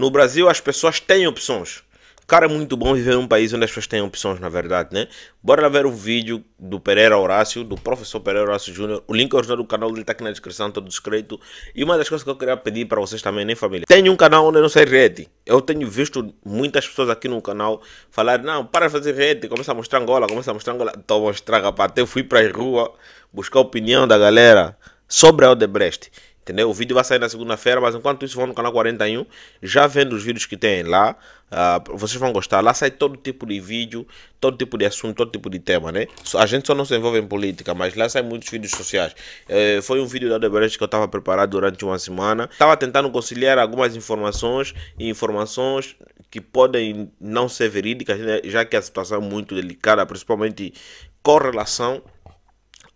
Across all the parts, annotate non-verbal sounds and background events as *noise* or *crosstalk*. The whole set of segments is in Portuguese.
No Brasil as pessoas têm opções. Cara, é muito bom viver num país onde as pessoas têm opções, na verdade, né? Bora lá ver o vídeo do Pereira Horácio, do professor Pereira Horácio Júnior. O link é original do canal dele tá aqui na descrição, todo tá escrito. E uma das coisas que eu queria pedir para vocês também, nem né, família. Tem um canal onde não sai rede. Eu tenho visto muitas pessoas aqui no canal falar, não, para de fazer rede, começa a mostrar Angola, começa a mostrar Angola. Tô a mostrar, rapaz, até eu fui pra rua buscar a opinião da galera sobre a Odebrecht entendeu? O vídeo vai sair na segunda-feira, mas enquanto isso vão no canal 41, já vendo os vídeos que tem lá, uh, vocês vão gostar. Lá sai todo tipo de vídeo, todo tipo de assunto, todo tipo de tema, né? A gente só não se envolve em política, mas lá sai muitos vídeos sociais. Uh, foi um vídeo da Odebrecht que eu estava preparado durante uma semana. Estava tentando conciliar algumas informações e informações que podem não ser verídicas, né? já que a situação é muito delicada, principalmente com relação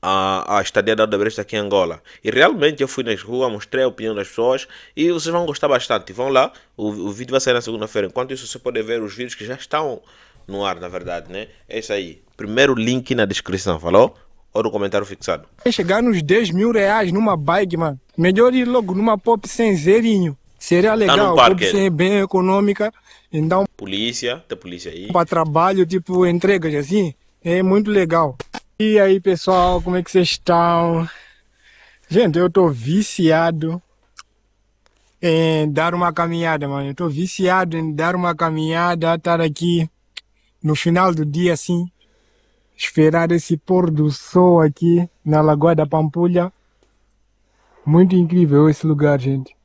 a, a estadia da Odebrecht aqui em Angola. E realmente eu fui nas ruas, mostrei a opinião das pessoas e vocês vão gostar bastante. Vão lá, o, o vídeo vai sair na segunda-feira. Enquanto isso, você pode ver os vídeos que já estão no ar, na verdade, né? É isso aí. Primeiro link na descrição, falou? Ou no comentário fixado. chegar nos 10 mil reais numa bike, mano. Melhor ir logo numa pop sem zerinho. Seria tá legal, tá pop sem bem econômica. Então, polícia, tem polícia aí. Para trabalho, tipo, entregas assim. É muito legal. E aí pessoal, como é que vocês estão? Gente, eu tô viciado em dar uma caminhada, mano. Eu tô viciado em dar uma caminhada, estar aqui no final do dia assim, esperar esse pôr do sol aqui na Lagoa da Pampulha. Muito incrível esse lugar, gente.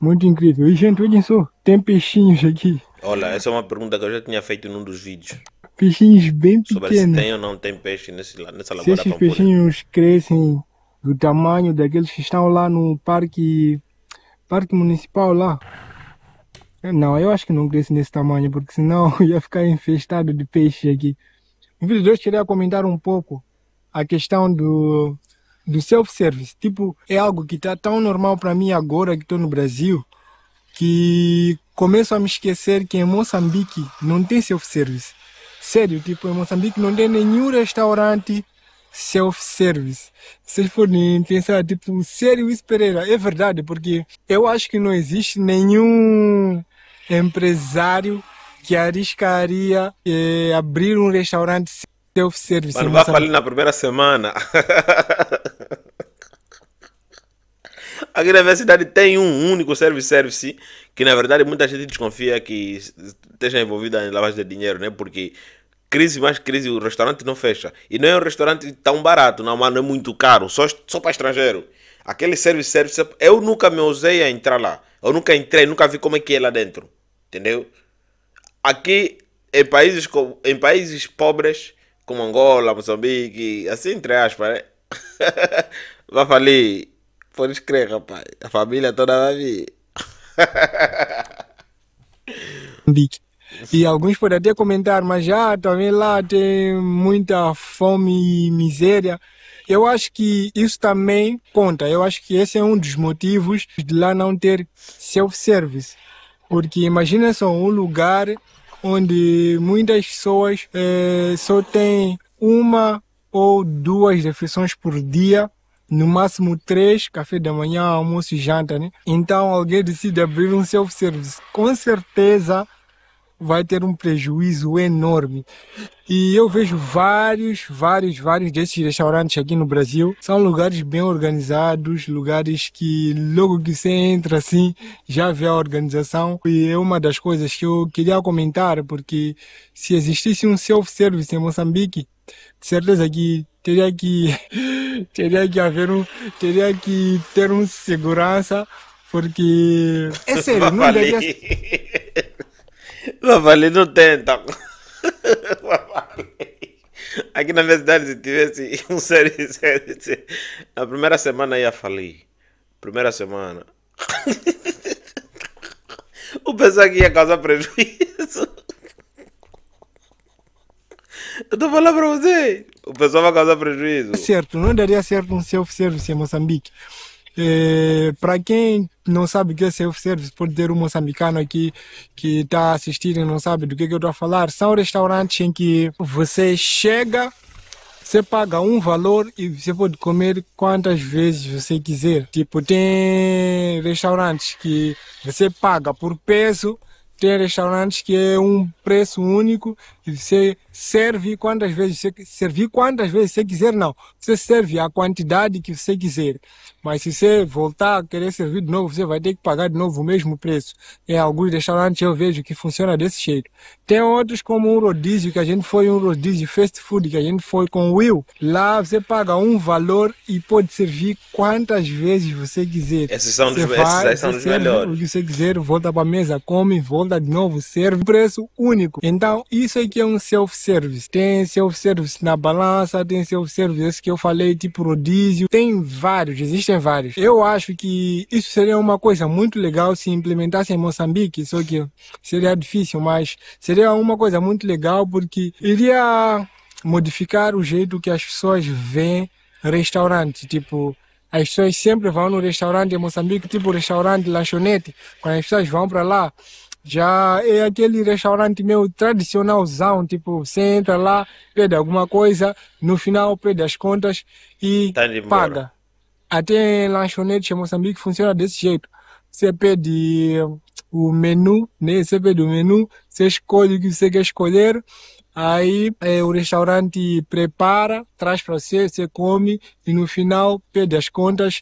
Muito incrível. E gente, olhem só, tem peixinhos aqui. Olha, essa é uma pergunta que eu já tinha feito num dos vídeos peixinhos bem pequenos. Sobre se tem ou não tem peixe nesse, nessa lagoa Se esses peixinhos crescem do tamanho daqueles que estão lá no parque, parque municipal lá. Eh, não, eu acho que não cresce nesse tamanho, porque senão *laughs* ia ficar infestado de peixe aqui. No vídeo de hoje queria comentar um pouco a questão do, do self-service. Tipo, é algo que está tão normal para mim agora que estou no Brasil, que começo a me esquecer que em Moçambique não tem self-service. Sério, tipo, em Moçambique não tem nenhum restaurante self-service. Vocês forem pensar, tipo, sério isso, Pereira? É verdade, porque eu acho que não existe nenhum empresário que arriscaria eh, abrir um restaurante self-service. Mas não vai ali na primeira semana. *laughs* Aqui na minha cidade tem um único self service que, na verdade, muita gente desconfia que esteja envolvida em lavagem de dinheiro, né? Porque crise mais crise, o restaurante não fecha. E não é um restaurante tão barato, não, mano, é muito caro, só, só para estrangeiro. Aquele service service, eu nunca me usei a entrar lá. Eu nunca entrei, nunca vi como é que é lá dentro. Entendeu? Aqui em países em países pobres como Angola, Moçambique, assim entre aspas, né? *laughs* vai falir. Podes crer, rapaz. A família toda vai vir. Moçambique. *laughs* E alguns podem até comentar, mas já também lá tem muita fome e miséria. Eu acho que isso também conta. Eu acho que esse é um dos motivos de lá não ter self-service. Porque imagina só um lugar onde muitas pessoas é, só têm uma ou duas refeições por dia, no máximo três, café da manhã, almoço e janta, né? Então alguém decide abrir um self-service. Com certeza vai ter um prejuízo enorme. E eu vejo vários, vários, vários desses restaurantes aqui no Brasil. São lugares bem organizados, lugares que logo que você entra assim, já vê a organização. E é uma das coisas que eu queria comentar, porque se existisse um self-service em Moçambique, de certeza que teria que *laughs* teria que haver um teria que ter um segurança porque *laughs* é sério não deveria *laughs* Bavali não tenta. Bavali. Aqui na minha cidade, se tivesse um sério, sério, na primeira semana ia falir. Primeira semana. O pessoal que ia causar prejuízo. Eu tô falando para você. O pessoal vai causar prejuízo. É certo, não daria certo um self-service em Moçambique. É, para quem não sabe o que é self-service, pode ter um moçambicano aqui que está assistindo e não sabe do que, que eu estou a falar. São restaurantes em que você chega, você paga um valor e você pode comer quantas vezes você quiser. Tipo, tem restaurantes que você paga por peso, tem restaurantes que é um preço único você serve quantas vezes você servir quantas vezes você quiser não você serve a quantidade que você quiser mas se você voltar a querer servir de novo você vai ter que pagar de novo o mesmo preço em alguns restaurantes eu vejo que funciona desse jeito tem outros como um rodízio que a gente foi um rodízio fast food que a gente foi com o Will lá você paga um valor e pode servir quantas vezes você quiser esses são você dos, vai, esses são dos melhores o que você quiser volta para a mesa come volta de novo serve preço único então isso é que tem é um self-service. Tem self-service na balança, tem self-service que eu falei de tipo prodígio, tem vários, existem vários. Eu acho que isso seria uma coisa muito legal se implementasse em Moçambique, só que seria difícil, mas seria uma coisa muito legal porque iria modificar o jeito que as pessoas veem restaurante, tipo as pessoas sempre vão no restaurante em Moçambique, tipo restaurante, lanchonete, quando as pessoas vão para lá, já é aquele restaurante meio tradicionalzão, tipo, você entra lá, pede alguma coisa, no final pede as contas e tá paga. Até lanchonete em Moçambique funciona desse jeito. Você pede o menu, né? Você pede o menu, você escolhe o que você quer escolher, aí é, o restaurante prepara, traz para você, você come e no final pede as contas,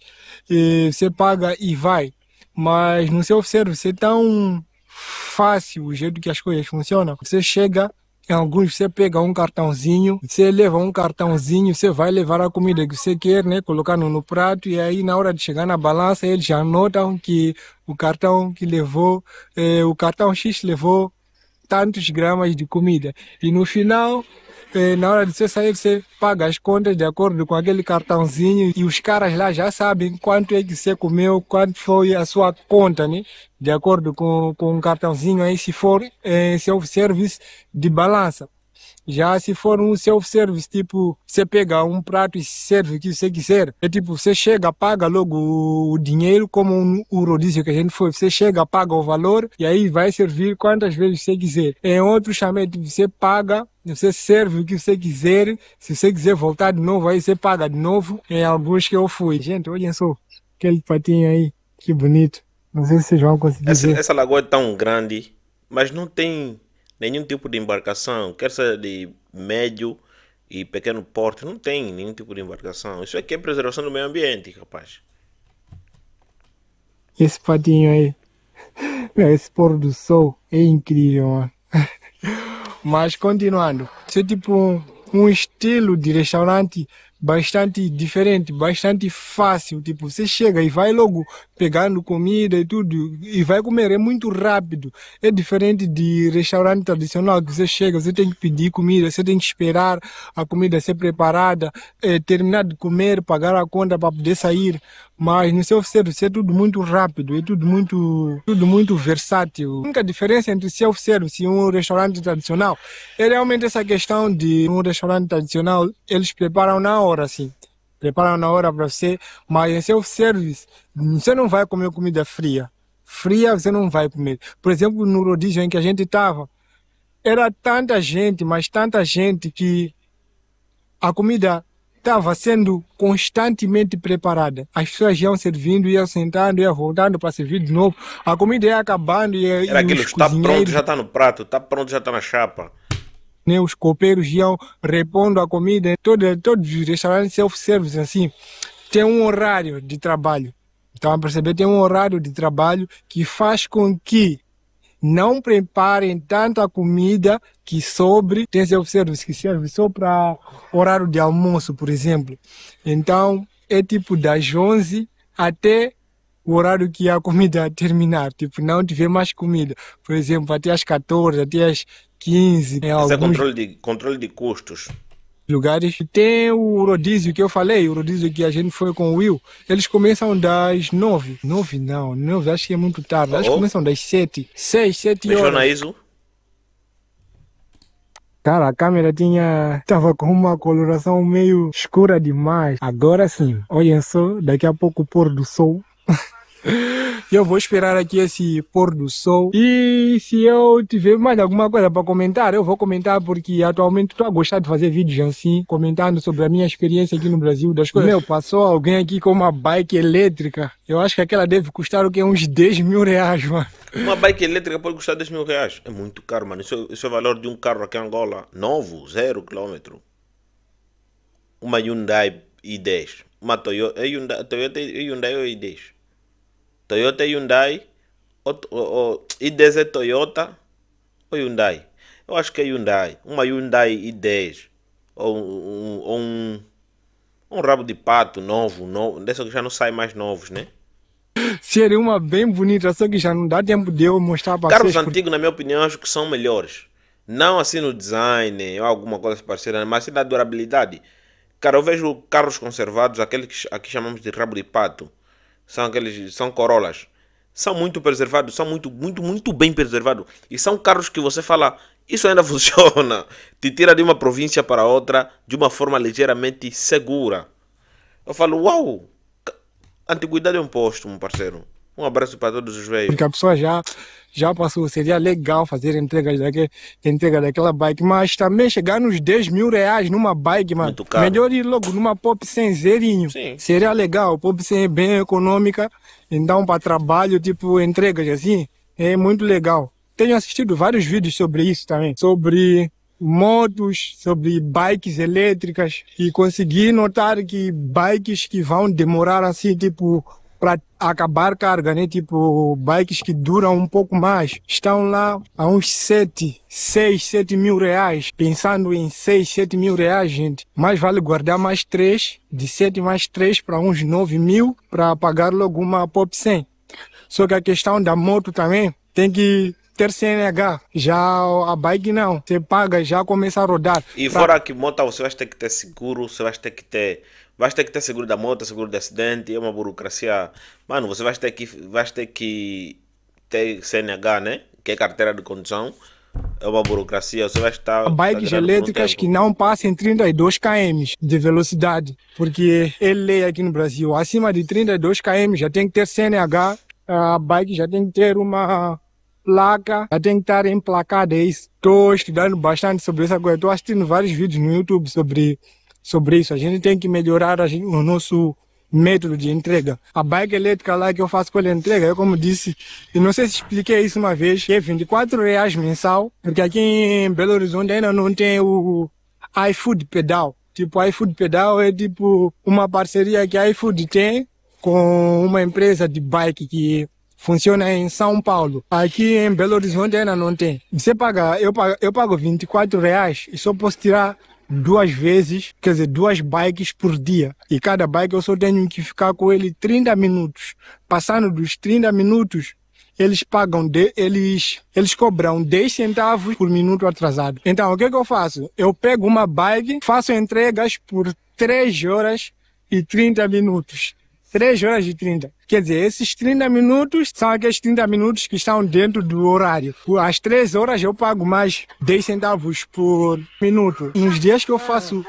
e, você paga e vai. Mas no seu oferecer, você é tá tão fácil o jeito que as coisas funcionam. Você chega em alguns você pega um cartãozinho, você leva um cartãozinho, você vai levar a comida que você quer, né? Colocar no, prato e aí na hora de chegar na balança eles já notam que o cartão que levou, eh, o cartão X levou tantos gramas de comida. E no final é, na hora de você sair, você paga as contas de acordo com aquele cartãozinho e os caras lá já sabem quanto é que você comeu, quanto foi a sua conta, né? De acordo com, com um cartãozinho aí, se for é, self-service de balança. Já se for um self-service, tipo, você pega um prato e serve o que você quiser. É tipo, você chega, paga logo o dinheiro, como um, o rodízio que a gente foi. Você chega, paga o valor e aí vai servir quantas vezes você quiser. Em é outro chamado, você paga você serve o que você quiser. Se você quiser voltar de novo, aí você paga de novo. Em alguns que eu fui. Gente, olhem só. Aquele patinho aí. Que bonito. Não sei se vocês vão conseguir essa, ver. Essa lagoa é tão grande, mas não tem nenhum tipo de embarcação. Quer ser de médio e pequeno porte, não tem nenhum tipo de embarcação. Isso aqui é preservação do meio ambiente, rapaz. Esse patinho aí. *laughs* Esse pôr do sol é incrível, mano. Mas continuando, ser tipo um estilo de restaurante bastante diferente, bastante fácil. Tipo, você chega e vai logo pegando comida e tudo, e vai comer, é muito rápido. É diferente de restaurante tradicional, que você chega, você tem que pedir comida, você tem que esperar a comida ser preparada, é, terminar de comer, pagar a conta para poder sair. Mas no self-service é tudo muito rápido, é tudo muito, tudo muito versátil. A única diferença entre self-service e um restaurante tradicional é realmente essa questão de um restaurante tradicional, eles preparam na hora, assim preparam na hora para você, mas em seu é serviço, você não vai comer comida fria. Fria você não vai comer. Por exemplo, no rodízio em que a gente estava, era tanta gente, mas tanta gente que a comida estava sendo constantemente preparada. As pessoas iam servindo, iam sentando, iam voltando para servir de novo. A comida ia acabando. Ia, era aquilo, está cozinheiros... Tá tá pronto, já está no prato, está pronto, já está na chapa né? Os copeiros iam repondo a comida. Todo, todos os restaurantes self-service, assim, tem um horário de trabalho. Então, a perceber, tem um horário de trabalho que faz com que não preparem tanta comida que sobre. Tem self-service que serve só para horário de almoço, por exemplo. Então, é tipo das 11 até o horário que a comida *laughs* terminar, tipo, não tiver mais comida, por exemplo, até às 14, até às 15. Em né, é alguns... é controle de, controle de custos lugares. Tem o rodízio que eu falei, o rodízio que a gente foi com o Will. Eles começam das nove. Nove não, nove acho que é muito tarde. Oh. Eles começam das sete. Seis, sete Beijou horas. na ISO? Cara, a câmera tinha... Tava com uma coloração meio escura demais. Agora sim. Olhem só, daqui a pouco o pôr do sol. *laughs* eu vou esperar aqui esse pôr do sol. E se eu tiver mais alguma coisa para comentar, eu vou comentar porque atualmente estou a gostar de fazer vídeos assim, comentando sobre a minha experiência aqui no Brasil, das coisas. Meu, passou alguém aqui com uma bike elétrica. Eu acho que aquela deve custar o que? Uns 10 mil reais, mano. Uma bike elétrica pode custar 10 mil reais. É muito caro, mano. Isso, é, isso é o valor de um carro aqui em Angola. Novo, zero quilômetro. Uma Hyundai i10. Uma Toyota. É Hyundai, Toyota é Hyundai i10. Toyota e Hyundai, ou, ou, ou IDZ é Toyota ou Hyundai? Eu acho que é Hyundai. Uma Hyundai i10 ou um, ou um, um rabo de pato novo, novo, dessa que já não sai mais novos, né? Seria uma bem bonita, só que já não dá tempo de eu mostrar para vocês. Carros antigos, na minha opinião, acho que são melhores. Não assim no design ou alguma coisa parecida, mas sim na durabilidade. Cara, eu vejo carros conservados, aqueles que, aqui chamamos de rabo de pato são aqueles, são Corollas. São muito preservados, são muito, muito, muito bem preservados. E são carros que você fala, isso ainda *laughs* funciona. Te tira de uma província para outra de uma forma ligeiramente segura. Eu falo, uau, antiguidade é um posto, meu parceiro. Um abraço para todos os velhos. Porque a pessoa já, já passou, seria legal fazer entrega, daquele, entrega daquela bike, mas também chegar nos 10 mil reais numa bike, mano. Muito caro. Melhor ir logo numa pop sem zerinho. Sim. Seria legal, pop sem é bem econômica, então para trabalho, tipo, entregas assim, é muito legal. Tenho assistido vários vídeos sobre isso também, sobre motos, sobre bikes elétricas e consegui notar que bikes que vão demorar assim tipo para acabar carga, né? Tipo, bikes que duram um pouco mais. Estão lá a uns 7, 6, 7 mil reais. Pensando em 6, 7 mil reais, gente. Mais vale guardar mais 3, de 7 mais 3 para uns 9 mil, para pagar logo uma Pop 100. Só que a questão da moto também tem que ter CNH. Já a bike não. Você paga, já começa a rodar. E fora que moto, você vai ter que ter seguro, você vai ter que ter Vais ter que ter seguro da moto, seguro de acidente, é uma burocracia. Mano, você vai ter que, vai ter, que ter CNH, né? Que é carteira de condução. É uma burocracia, você vai estar. Bikes elétricas que não passem 32 km de velocidade, porque é lei aqui no Brasil. Acima de 32 km já tem que ter CNH, a bike já tem que ter uma placa, já tem que estar emplacada. É isso. Estou estudando bastante sobre essa coisa, estou assistindo vários vídeos no YouTube sobre sobre isso. A gente tem que melhorar gente, o nosso método de entrega. A bike elétrica lá que eu faço com ele entrega, eu como disse, e não sei se expliquei isso uma vez, é 24 reais mensal, porque aqui em Belo Horizonte ainda não tem o iFood Pedal. Tipo, iFood Pedal é tipo uma parceria que a iFood tem com uma empresa de bike que funciona em São Paulo. Aqui em Belo Horizonte ainda não tem. Você paga, eu pago, eu pago 24 reais e só posso tirar duas vezes, quer dizer, duas bikes por dia. E cada bike eu só tenho que ficar com ele 30 minutos. Passando dos 30 minutos, eles pagam, de, eles, eles cobram 10 centavos por minuto atrasado. Então, o que, que eu faço? Eu pego uma bike, faço entregas por 3 horas e 30 minutos. 3 horas e 30. Quer dizer, esses 30 minutos são aqueles 30 minutos que estão dentro do horário. Às 3 horas eu pago mais 10 centavos por minuto. Nos dias que eu faço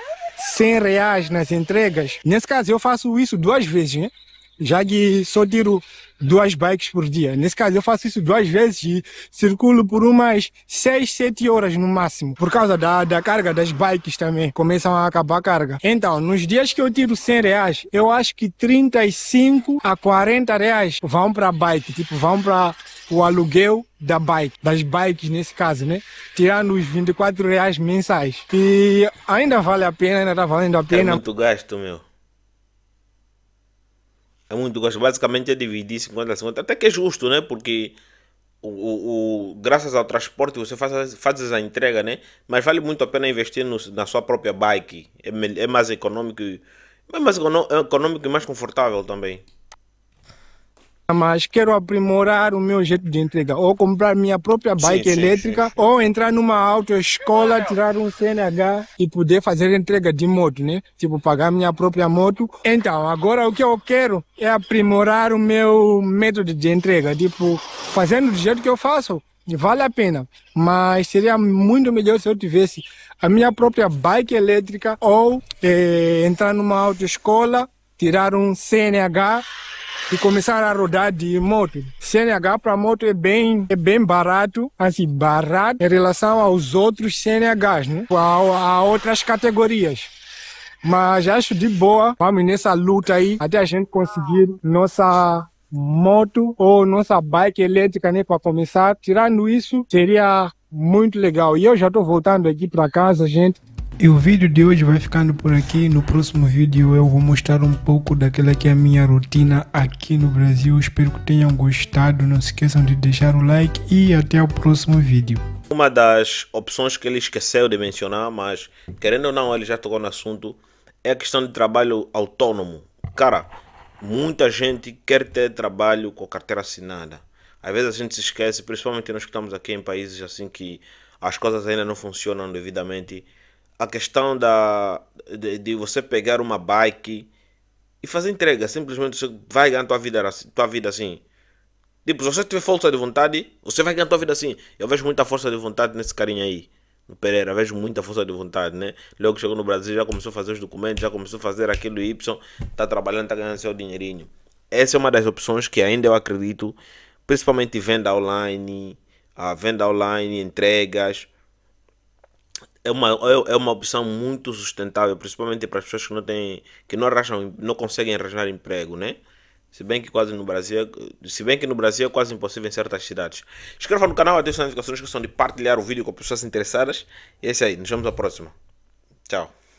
100 reais nas entregas, nesse caso eu faço isso duas vezes, né? já que só tiro duas bikes por dia. Nesse caso, eu faço isso duas vezes e circulo por umas seis sete horas no máximo, por causa da, da carga das bikes também. Começam a acabar a carga. Então, nos dias que eu tiro 100 reais, eu acho que 35 a 40 reais vão para bike, tipo, vão para o aluguel da bike, das bikes nesse caso, né? Tirando os 24 reais mensais. E ainda vale a pena, ainda tá valendo a é pena. É muito gasto, meu. É muito gosto. Basicamente é dividir 50 a 50. Até que é justo, né? Porque o, o, o graças ao transporte você faz, faz a entrega, né? Mas vale muito a pena investir no, na sua própria bike. É, é mais econômico. É mais econômico e mais confortável também mas quero aprimorar o meu jeito de entrega. Ou comprar minha própria bike sim, elétrica, sim, sim, ou entrar numa autoescola, tirar um CNH e poder fazer entrega de moto, né? Tipo, pagar minha própria moto. Então, agora o que eu quero é aprimorar o meu método de entrega. Tipo, fazendo do jeito que eu faço, vale a pena. Mas seria muito melhor se eu tivesse a minha própria bike elétrica ou eh, entrar numa autoescola, tirar um CNH e começaram a rodar de moto. CNH para moto é bem, é bem barato, assim, barato em relação aos outros CNHs, né? a, a outras categorias. Mas acho de boa, vamos nessa luta aí, até a gente conseguir nossa moto ou nossa bike elétrica, né, para começar. Tirando isso, seria muito legal. E eu já estou voltando aqui para casa, gente. E o vídeo de hoje vai ficando por aqui. No próximo vídeo eu vou mostrar um pouco daquela que é a minha rotina aqui no Brasil. Espero que tenham gostado. Não se esqueçam de deixar o like e até o próximo vídeo. Uma das opções que ele esqueceu de mencionar, mas querendo ou não ele já tocou no assunto, é a questão de trabalho autônomo. Cara, muita gente quer ter trabalho com carteira assinada. Às vezes a gente se esquece, principalmente nós que estamos aqui em países assim que as coisas ainda não funcionam devidamente a questão da, de, de, você pegar uma bike e fazer entrega. Simplesmente você vai ganhar tua vida, assim, tua vida assim. Tipo, se você tiver força de vontade, você vai ganhar tua vida assim. Eu vejo muita força de vontade nesse carinha aí. No Pereira, vejo muita força de vontade, né? Logo chegou no Brasil, já começou a fazer os documentos, já começou a fazer aquilo Y, tá trabalhando, tá ganhando seu dinheirinho. Essa é uma das opções que ainda eu acredito, principalmente venda online, a venda online, entregas, é uma, é, é uma opção muito sustentável, principalmente para as pessoas que não têm, que não arranjam, não conseguem arranjar emprego, né? Se bem que quase no Brasil, se bem que no Brasil é quase impossível em certas cidades. Inscreva no canal, ative as notificações que são de partilhar o vídeo com pessoas interessadas. E é isso aí, nos vemos à próxima. Tchau.